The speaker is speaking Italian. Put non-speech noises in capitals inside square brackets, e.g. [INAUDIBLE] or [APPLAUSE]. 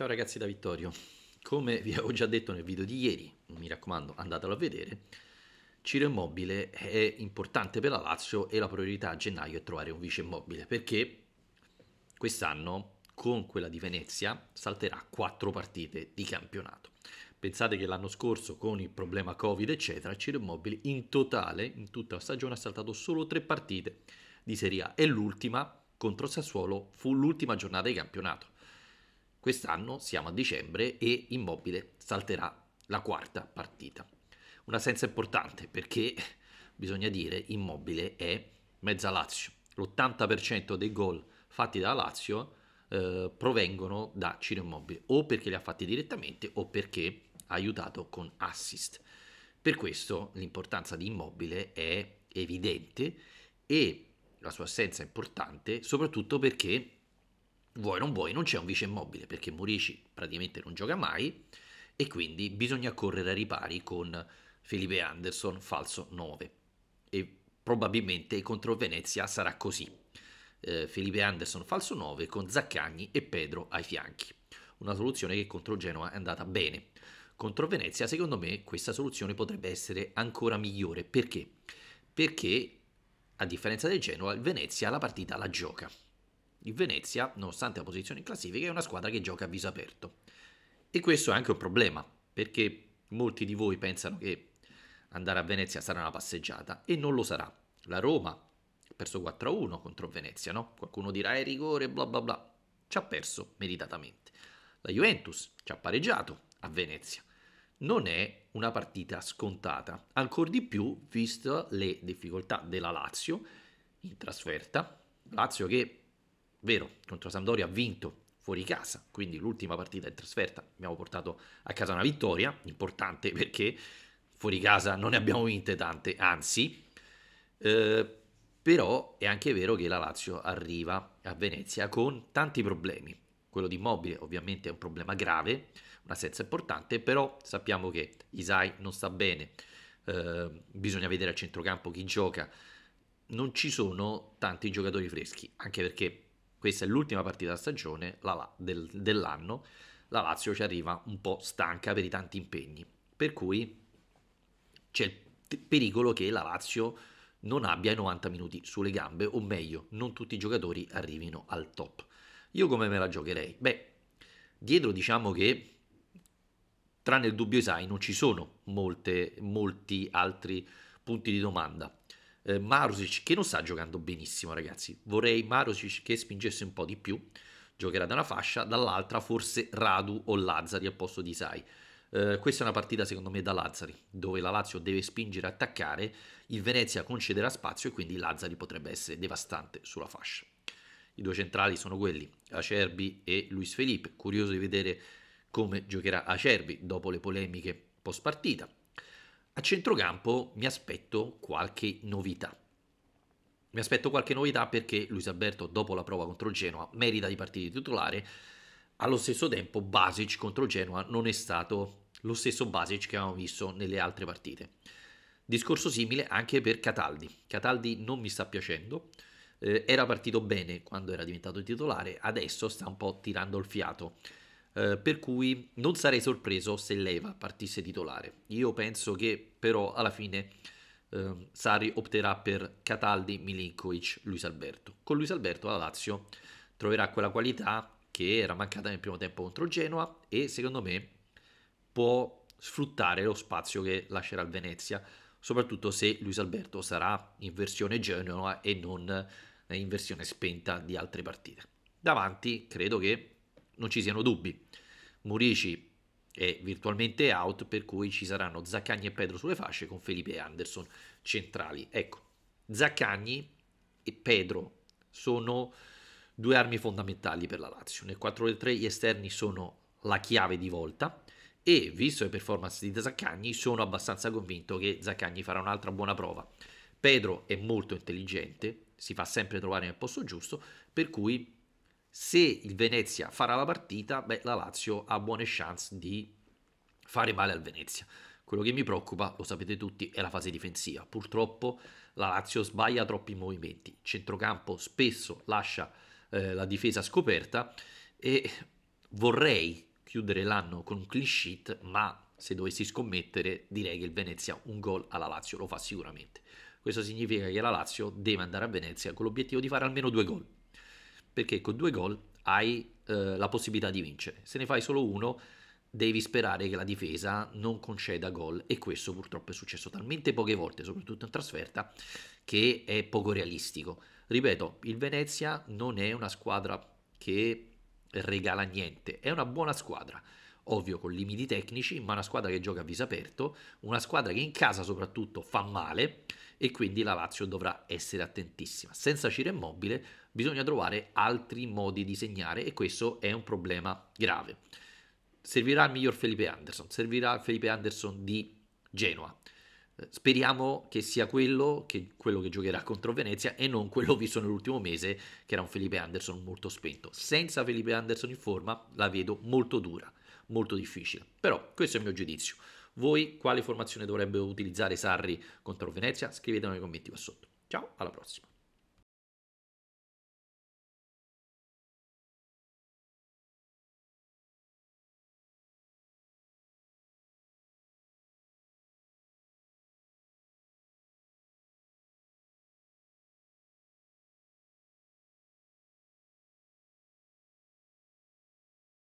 Ciao ragazzi da Vittorio, come vi avevo già detto nel video di ieri, mi raccomando andatelo a vedere, Ciro Immobile è importante per la Lazio e la priorità a gennaio è trovare un vice immobile perché quest'anno con quella di Venezia salterà quattro partite di campionato. Pensate che l'anno scorso con il problema Covid eccetera, Ciro Immobile in totale, in tutta la stagione ha saltato solo tre partite di Serie A e l'ultima contro Sassuolo fu l'ultima giornata di campionato. Quest'anno siamo a dicembre e Immobile salterà la quarta partita. Un'assenza importante perché, bisogna dire, Immobile è mezza Lazio. L'80% dei gol fatti dalla Lazio eh, provengono da Ciro Immobile, o perché li ha fatti direttamente o perché ha aiutato con assist. Per questo l'importanza di Immobile è evidente e la sua assenza è importante, soprattutto perché vuoi non vuoi, non c'è un vice immobile perché Morici praticamente non gioca mai e quindi bisogna correre ai ripari con Felipe Anderson, falso 9. E probabilmente contro Venezia sarà così. Eh, Felipe Anderson falso 9 con Zaccagni e Pedro ai fianchi. Una soluzione che contro Genoa è andata bene. Contro Venezia, secondo me, questa soluzione potrebbe essere ancora migliore. Perché? Perché, a differenza del Genoa, il Venezia la partita la gioca il Venezia, nonostante la posizione in classifica, è una squadra che gioca a viso aperto. E questo è anche un problema, perché molti di voi pensano che andare a Venezia sarà una passeggiata, e non lo sarà. La Roma ha perso 4-1 contro Venezia, no? Qualcuno dirà è eh, rigore, bla bla bla. Ci ha perso meritatamente. La Juventus ci ha pareggiato a Venezia. Non è una partita scontata, ancor di più visto le difficoltà della Lazio in trasferta. Lazio che vero, contro Sampdoria ha vinto fuori casa, quindi l'ultima partita in trasferta abbiamo portato a casa una vittoria, importante [LAUGHS] perché fuori casa non ne abbiamo vinte tante, anzi, eh, però è anche vero che la Lazio arriva a Venezia con tanti problemi. Quello di Immobile ovviamente è un problema grave, un'assenza importante, però sappiamo che Isai non sta bene, eh, bisogna vedere a centrocampo chi gioca, non ci sono tanti giocatori freschi, anche perché questa è l'ultima partita della stagione, la, del, dell'anno. La Lazio ci arriva un po' stanca per i tanti impegni. Per cui c'è il pericolo che la Lazio non abbia i 90 minuti sulle gambe, o meglio, non tutti i giocatori arrivino al top. Io come me la giocherei? Beh, dietro diciamo che tranne il dubbio Isai non ci sono molte, molti altri punti di domanda eh, Marusic che non sta giocando benissimo ragazzi, vorrei Marusic che spingesse un po' di più, giocherà da una fascia, dall'altra forse Radu o Lazzari al posto di Sai. Eh, questa è una partita secondo me da Lazzari, dove la Lazio deve spingere e attaccare, il Venezia concederà spazio e quindi Lazzari potrebbe essere devastante sulla fascia. I due centrali sono quelli, Acerbi e Luis Felipe, curioso di vedere come giocherà Acerbi dopo le polemiche post partita. A centrocampo mi aspetto qualche novità. Mi aspetto qualche novità perché Luis Alberto dopo la prova contro il Genoa merita di partire di titolare. Allo stesso tempo Basic contro il Genoa non è stato lo stesso Basic che avevamo visto nelle altre partite. Discorso simile anche per Cataldi. Cataldi non mi sta piacendo. Eh, era partito bene quando era diventato titolare, adesso sta un po' tirando il fiato eh, per cui non sarei sorpreso se Leiva partisse titolare. Io penso che però alla fine eh, Sari opterà per Cataldi, Milinkovic, Luis Alberto. Con Luis Alberto la Lazio troverà quella qualità che era mancata nel primo tempo contro Genoa e secondo me può sfruttare lo spazio che lascerà il Venezia, soprattutto se Luis Alberto sarà in versione Genoa e non in versione spenta di altre partite. Davanti credo che non ci siano dubbi. Murici è virtualmente out, per cui ci saranno Zaccagni e Pedro sulle fasce con Felipe Anderson centrali. Ecco, Zaccagni e Pedro sono due armi fondamentali per la Lazio. Nel 4-3 gli esterni sono la chiave di volta e visto le performance di Zaccagni sono abbastanza convinto che Zaccagni farà un'altra buona prova. Pedro è molto intelligente, si fa sempre trovare nel posto giusto, per cui se il Venezia farà la partita, beh, la Lazio ha buone chance di fare male al Venezia. Quello che mi preoccupa, lo sapete tutti, è la fase difensiva. Purtroppo la Lazio sbaglia troppi movimenti. Centrocampo spesso lascia eh, la difesa scoperta e vorrei chiudere l'anno con un clean sheet, ma se dovessi scommettere direi che il Venezia un gol alla Lazio lo fa sicuramente. Questo significa che la Lazio deve andare a Venezia con l'obiettivo di fare almeno due gol perché con due gol hai eh, la possibilità di vincere. Se ne fai solo uno, devi sperare che la difesa non conceda gol e questo purtroppo è successo talmente poche volte, soprattutto in trasferta, che è poco realistico. Ripeto, il Venezia non è una squadra che regala niente, è una buona squadra ovvio con limiti tecnici, ma una squadra che gioca a viso aperto, una squadra che in casa soprattutto fa male e quindi la Lazio dovrà essere attentissima. Senza Ciro Immobile bisogna trovare altri modi di segnare e questo è un problema grave. Servirà il miglior Felipe Anderson, servirà il Felipe Anderson di Genoa. Eh, speriamo che sia quello che, quello che giocherà contro Venezia e non quello visto nell'ultimo mese, che era un Felipe Anderson molto spento. Senza Felipe Anderson in forma la vedo molto dura molto difficile. Però questo è il mio giudizio. Voi quale formazione dovrebbe utilizzare Sarri contro Venezia? Scrivetelo nei commenti qua sotto. Ciao, alla prossima.